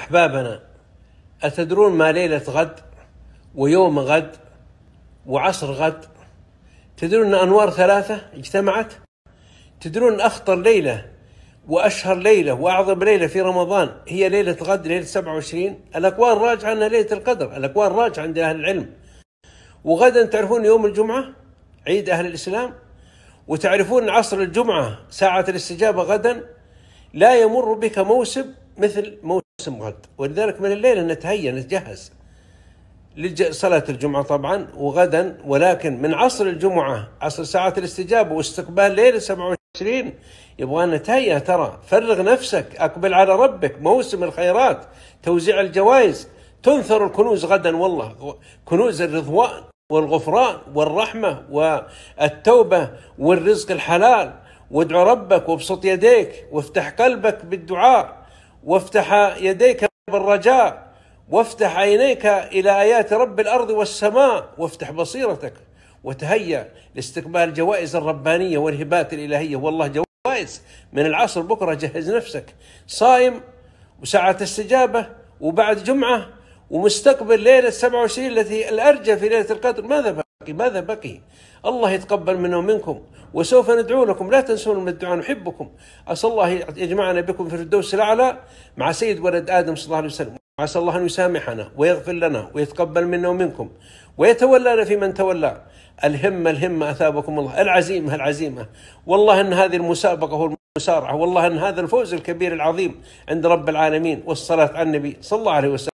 أحبابنا أتدرون ما ليلة غد ويوم غد وعصر غد تدرون أن أنوار ثلاثة اجتمعت تدرون أخطر ليلة وأشهر ليلة وأعظم ليلة في رمضان هي ليلة غد ليلة 27 الأكوان راجعة أنها ليلة القدر الأكوان راجعة عند أهل العلم وغدا تعرفون يوم الجمعة عيد أهل الإسلام وتعرفون عصر الجمعة ساعة الاستجابة غدا لا يمر بك موسم مثل موسم غد ولذلك من الليلة نتهيأ نتجهز لصلاة الجمعة طبعا وغدا ولكن من عصر الجمعة عصر ساعة الاستجابة واستقبال ليلة 27 يبغى نتهيأ ترى فرغ نفسك أقبل على ربك موسم الخيرات توزيع الجوائز تنثر الكنوز غدا والله كنوز الرضوان والغفران والرحمة والتوبة والرزق الحلال وادعو ربك وابسط يديك وافتح قلبك بالدعاء وافتح يديك بالرجاء وافتح عينيك إلى آيات رب الأرض والسماء وافتح بصيرتك وتهيأ لاستقبال الجوائز الربانية والهبات الإلهية والله جوائز من العصر بكرة جهز نفسك صايم وساعة استجابة وبعد جمعة ومستقبل ليلة 27 التي الأرجى في ليلة القدر ماذا بقي ماذا بقي الله يتقبل منه منكم وسوف ندعو لكم لا تنسون من الدعاء نحبكم أسأل الله يجمعنا بكم في الفردوس الأعلى مع سيد ولد آدم صلى الله عليه وسلم عسى الله أن يسامحنا ويغفر لنا ويتقبل منا ومنكم ويتولانا في من تولى الهمة الهمة أثابكم الله العزيمة العزيمة والله أن هذه المسابقة والمسارعة والله أن هذا الفوز الكبير العظيم عند رب العالمين والصلاة على النبي صلى الله عليه وسلم